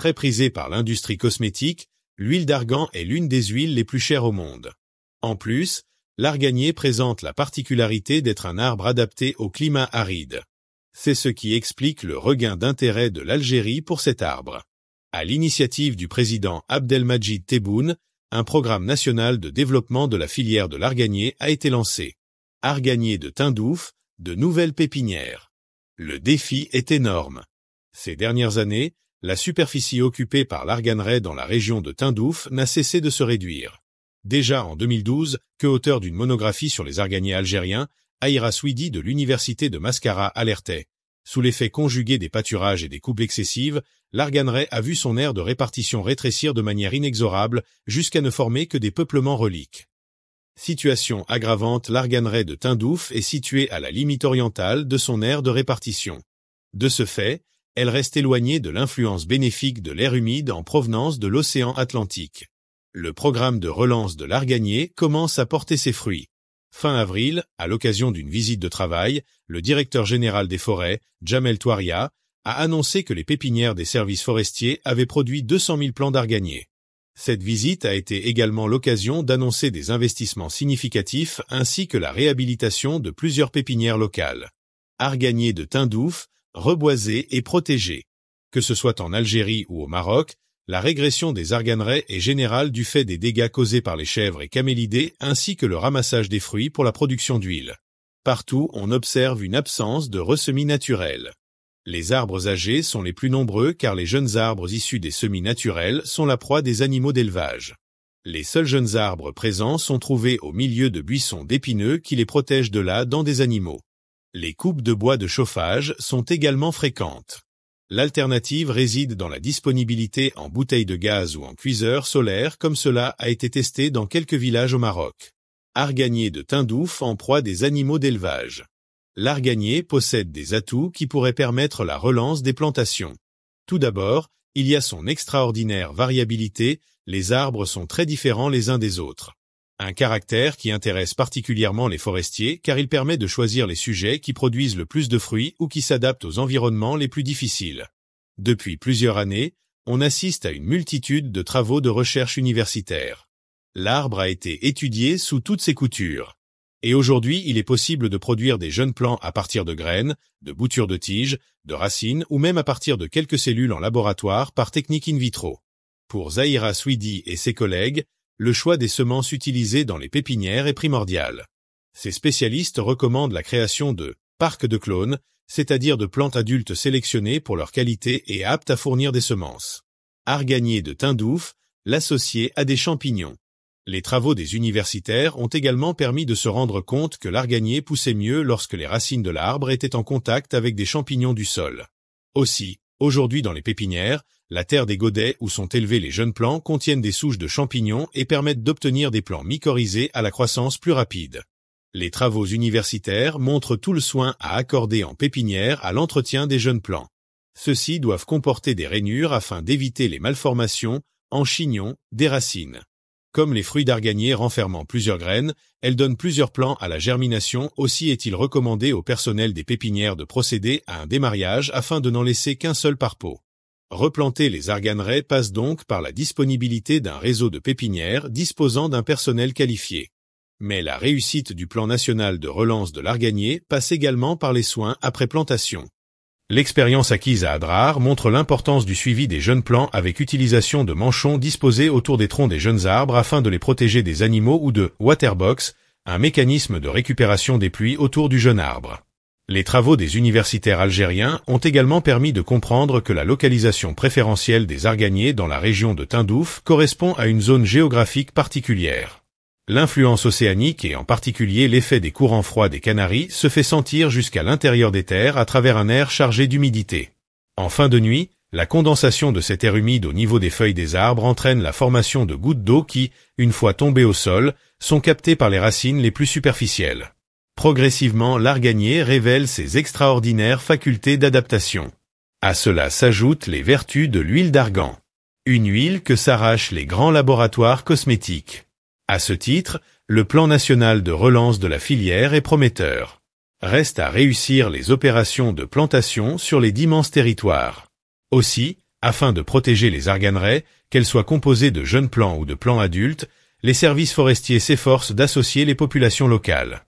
Très prisée par l'industrie cosmétique, l'huile d'argan est l'une des huiles les plus chères au monde. En plus, l'arganier présente la particularité d'être un arbre adapté au climat aride. C'est ce qui explique le regain d'intérêt de l'Algérie pour cet arbre. À l'initiative du président Abdelmajid Tebboune, un programme national de développement de la filière de l'arganier a été lancé. Arganier de Tindouf, de nouvelles pépinières. Le défi est énorme. Ces dernières années, la superficie occupée par l'arganerai dans la région de Tindouf n'a cessé de se réduire. Déjà en 2012, que auteur d'une monographie sur les arganiers algériens, Aïra Swidi de l'université de Mascara alertait. Sous l'effet conjugué des pâturages et des coupes excessives, l'arganerai a vu son aire de répartition rétrécir de manière inexorable jusqu'à ne former que des peuplements reliques. Situation aggravante, l'arganerai de Tindouf est située à la limite orientale de son aire de répartition. De ce fait, elle reste éloignée de l'influence bénéfique de l'air humide en provenance de l'océan Atlantique. Le programme de relance de l'Arganier commence à porter ses fruits. Fin avril, à l'occasion d'une visite de travail, le directeur général des forêts, Jamel Touaria, a annoncé que les pépinières des services forestiers avaient produit 200 000 plants d'arganier. Cette visite a été également l'occasion d'annoncer des investissements significatifs ainsi que la réhabilitation de plusieurs pépinières locales. Arganier de Tindouf, Reboisés et protégés. Que ce soit en Algérie ou au Maroc, la régression des arganeraies est générale du fait des dégâts causés par les chèvres et camélidés ainsi que le ramassage des fruits pour la production d'huile. Partout, on observe une absence de ressemis naturels. Les arbres âgés sont les plus nombreux car les jeunes arbres issus des semis naturels sont la proie des animaux d'élevage. Les seuls jeunes arbres présents sont trouvés au milieu de buissons d'épineux qui les protègent de là dans des animaux. Les coupes de bois de chauffage sont également fréquentes. L'alternative réside dans la disponibilité en bouteilles de gaz ou en cuiseur solaire comme cela a été testé dans quelques villages au Maroc. Arganier de Tindouf en proie des animaux d'élevage. L'arganier possède des atouts qui pourraient permettre la relance des plantations. Tout d'abord, il y a son extraordinaire variabilité, les arbres sont très différents les uns des autres un caractère qui intéresse particulièrement les forestiers car il permet de choisir les sujets qui produisent le plus de fruits ou qui s'adaptent aux environnements les plus difficiles. Depuis plusieurs années, on assiste à une multitude de travaux de recherche universitaire. L'arbre a été étudié sous toutes ses coutures. Et aujourd'hui, il est possible de produire des jeunes plants à partir de graines, de boutures de tiges, de racines ou même à partir de quelques cellules en laboratoire par technique in vitro. Pour Zahira Swidi et ses collègues, le choix des semences utilisées dans les pépinières est primordial. Ces spécialistes recommandent la création de parcs de clones, c'est-à-dire de plantes adultes sélectionnées pour leur qualité et aptes à fournir des semences. Arganier de Tindouf, l'associer à des champignons. Les travaux des universitaires ont également permis de se rendre compte que l'arganier poussait mieux lorsque les racines de l'arbre étaient en contact avec des champignons du sol. Aussi, aujourd'hui dans les pépinières, la terre des godets où sont élevés les jeunes plants contiennent des souches de champignons et permettent d'obtenir des plants mycorhizés à la croissance plus rapide. Les travaux universitaires montrent tout le soin à accorder en pépinière à l'entretien des jeunes plants. Ceux-ci doivent comporter des rainures afin d'éviter les malformations, en chignons, des racines. Comme les fruits d'arganier renfermant plusieurs graines, elles donnent plusieurs plants à la germination. Aussi est-il recommandé au personnel des pépinières de procéder à un démariage afin de n'en laisser qu'un seul par pot. Replanter les arganeraies passe donc par la disponibilité d'un réseau de pépinières disposant d'un personnel qualifié. Mais la réussite du plan national de relance de l'arganier passe également par les soins après plantation. L'expérience acquise à Adrar montre l'importance du suivi des jeunes plants avec utilisation de manchons disposés autour des troncs des jeunes arbres afin de les protéger des animaux ou de « waterbox », un mécanisme de récupération des pluies autour du jeune arbre. Les travaux des universitaires algériens ont également permis de comprendre que la localisation préférentielle des arganiers dans la région de Tindouf correspond à une zone géographique particulière. L'influence océanique et en particulier l'effet des courants froids des Canaries se fait sentir jusqu'à l'intérieur des terres à travers un air chargé d'humidité. En fin de nuit, la condensation de cet air humide au niveau des feuilles des arbres entraîne la formation de gouttes d'eau qui, une fois tombées au sol, sont captées par les racines les plus superficielles. Progressivement, l'arganier révèle ses extraordinaires facultés d'adaptation. À cela s'ajoutent les vertus de l'huile d'argan. Une huile que s'arrachent les grands laboratoires cosmétiques. À ce titre, le plan national de relance de la filière est prometteur. Reste à réussir les opérations de plantation sur les d'immenses territoires. Aussi, afin de protéger les arganeraies, qu'elles soient composées de jeunes plants ou de plants adultes, les services forestiers s'efforcent d'associer les populations locales.